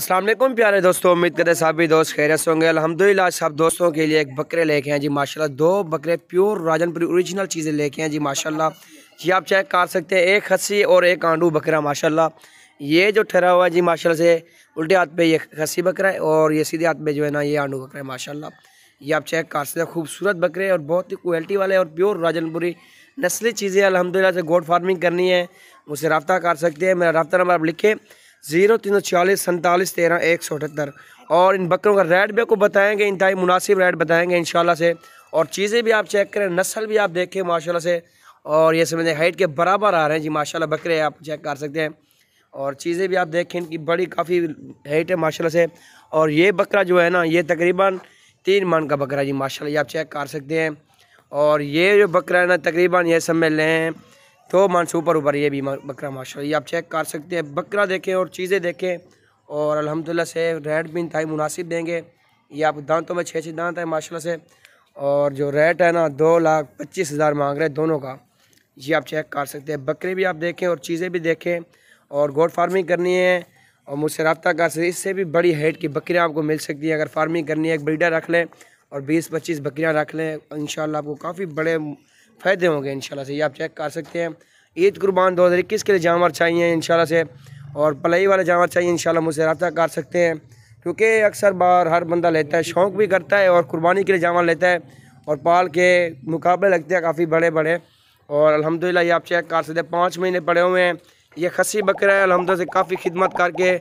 वालेकुम प्यारे दोस्तों उम्मीद करते सभी दोस्त खैरत होंगे अलहमदिल्ला सब दोस्तों के लिए एक बकरे लेके हैं जी माशाल्लाह दो बकरे प्योर राजनपुरी ओरिजिनल चीज़ें लेके हैं जी माशाल्लाह ये आप चेक कर सकते हैं एक खसी और एक आंडू बकरा माशाल्लाह ये जो ठहरा हुआ है जी माशाल्लाह से उल्टे हाथ पे ये खसी बकरा है और ये सीधे हाथ पे जो है ना ये आंडू बकरा है माशाल्लाह ये आप चेक कर सकते हैं खूबसूरत बकरे और बहुत ही क्वालिटी वाले और प्योर राजनपुरी नस्ली चीज़ें अलहमदिल्ला से गोड फार्मिंग करनी है मुझसे रबता कर सकते हैं मेरा रबता नंबर आप लिखें ज़ीरो तीन सौ छियालीस सैंतालीस तेरह एक सौ अठहत्तर और इन बकरों का रेट भी आपको बताएँगे इंतहाई मुनासिब रेट बताएँगे इन से और चीज़ें भी आप चेक करें नस्ल भी आप देखें माशाला से और ये समझें हाइट के बराबर आ रहे हैं जी माशा बकरे आप चेक कर सकते हैं और चीज़ें भी आप देखें इनकी बड़ी काफ़ी हाइट है माशा से और ये बकरा जो है ना ये तकरीबन तीन मन का बकरा जी माशा ये आप चेक कर सकते हैं और ये जो बकरा है ना तकरीबन ये सब में लें तो मान सुपर ऊपर ये भी बकरा माशा ये आप चेक कर सकते हैं बकरा देखें और चीज़ें देखें और अलहमदिल्ला से रेट भी इंतई मुनासिब देंगे ये आप दांतों में छः छः दांत है माशाल्लाह से और जो रेट है ना दो लाख पच्चीस हज़ार मांग रहे हैं दोनों का ये आप चेक कर सकते हैं बकरे भी आप देखें और चीज़ें भी देखें और गोड फार्मिंग करनी है और मुझसे रबता कर सकते इससे भी बड़ी हेट की बकरियाँ आपको मिल सकती हैं अगर फार्मिंग करनी है एक ब्रीडर रख लें और बीस पच्चीस बकरियाँ रख लें इन आपको काफ़ी बड़े फ़ायदे होंगे इन से ये आप चेक कर सकते हैं ईद कुर्बान दो हज़ार इक्कीस के लिए जानवर चाहिए इन से और पलई वाले जानवर चाहिए इन मुझसे रबता कर सकते हैं क्योंकि अक्सर बार हर बंदा लेता है शौक़ भी करता है और कुर्बानी के लिए जानवर लेता है और पाल के मुकाबले लगते हैं काफ़ी बड़े बड़े और अलहमदिल्ला ये आप चेक कर सकते हैं पाँच महीने पड़े हुए हैं ये खसी बकरा है अलहमद से काफ़ी खिदमत करके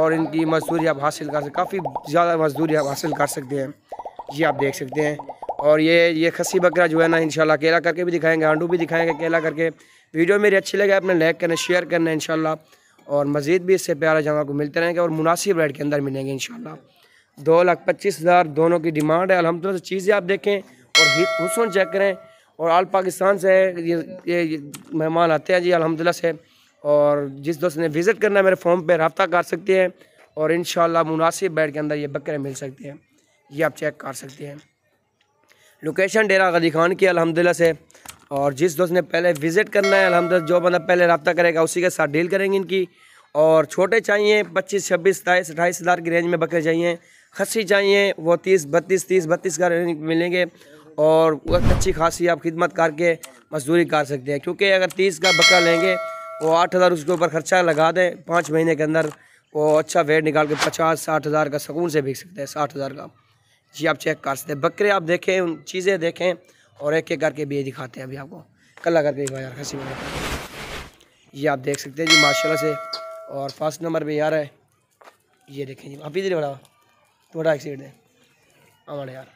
और इनकी मजदूरी आप हासिल कर सकते काफ़ी ज़्यादा मजदूरी आप हासिल कर सकते हैं ये आप देख सकते हैं और ये ये खसी बकरा जो है ना इंशाल्लाह केला करके भी दिखाएंगे हांडू भी दिखाएंगे केला करके वीडियो मेरी अच्छी लगे आपने लाइक करना शेयर करना इंशाल्लाह और मज़ीद भी इससे प्यारा जमा को मिलते रहेंगे और मुनासिब रेट के अंदर मिलेंगे इन दो लाख पच्चीस हज़ार दोनों की डिमांड है अलहमद से चीज़ें आप देखें और हुसन चेक करें और आल पाकिस्तान से ये ये मेहमान आते हैं जी अलहमदिल्ला से और जिस दोस्त ने विज़िट करना है मेरे फॉर्म पर रबता कर सकते हैं और इन मुनासिब बैठ के अंदर ये बकरे मिल सकते हैं ये आप चेक कर सकते हैं लोकेशन डेरा गली खान की अलहमदिल्ला से और जिस दोस्त ने पहले विज़िट करना है अलहमदिल्ला जो बंदा पहले रबता करेगा उसी के साथ डील करेंगे इनकी और छोटे चाहिए पच्चीस छब्बीस सताईस अट्ठाईस हज़ार की रेंज में बकरे चाहिए खसी चाहिए वो तीस बत्तीस तीस बत्तीस का रेंज मिलेंगे और अच्छी खासी आप खिदमत करके मजदूरी कर सकते हैं क्योंकि अगर तीस का बकरा लेंगे वो आठ हज़ार उसके ऊपर ख़र्चा लगा दें पाँच महीने के अंदर वो अच्छा वेट निकाल के पचास साठ हज़ार का सुकून से बिक सकते हैं साठ हज़ार का जी आप चेक कर सकते हैं बकरे आप देखें उन चीज़ें देखें और एक एक करके भी दिखाते हैं अभी आपको कला करके भी बाजार खसी में ये आप देख सकते हैं जी माशाल्लाह से और फर्स्ट नंबर पर यार है ये देखें जी आप इधर बड़ा थोड़ा एक सीट दें हमारे यार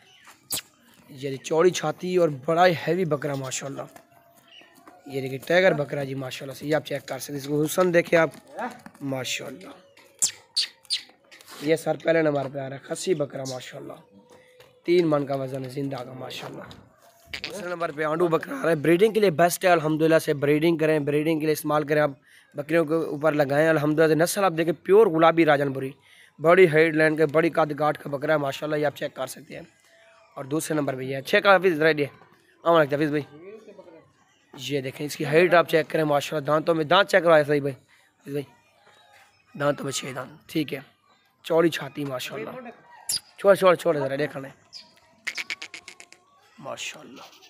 ये चौड़ी छाती और बड़ा हैवी बकरा माशा ये देखिए टाइगर बकरा जी माशाल्लाह से ये आप चेक कर सकते हैं इसको हुसन देखें आप माशाल्लाह ये सर पहले नंबर पे आ रहा है खसी बकरा माशाल्लाह तीन मन का वजन है जिंदा का माशाल्लाह दूसरे नंबर पे आंडू बकरा आ रहा है ब्रीडिंग के लिए बेस्ट है अलहमदिल्ला से ब्रीडिंग करें ब्रीडिंग के लिए इस्तेमाल करें आप बकरियों के ऊपर लगाएं अलहमदिल्ला से नस्ल आप देखें प्योर गुलाबी राजनपुरी बड़ी हाइट लाइन का बड़ी काद गाट का बकरा है माशाल्लाह ये आप चेक कर सकते हैं और दूसरे नंबर पर यह है छः का हफीज़ रेडी है अमन हफीज़ भाई ये देखें इसकी हाइट आप चेक करें माशा दांतों में दांत चेक करवाया सही भाई भाई दांतों में छः दांत ठीक है चौड़ी छाती माशा छोड़ छोड़ छोड़ जरा देखना माशाल्लाह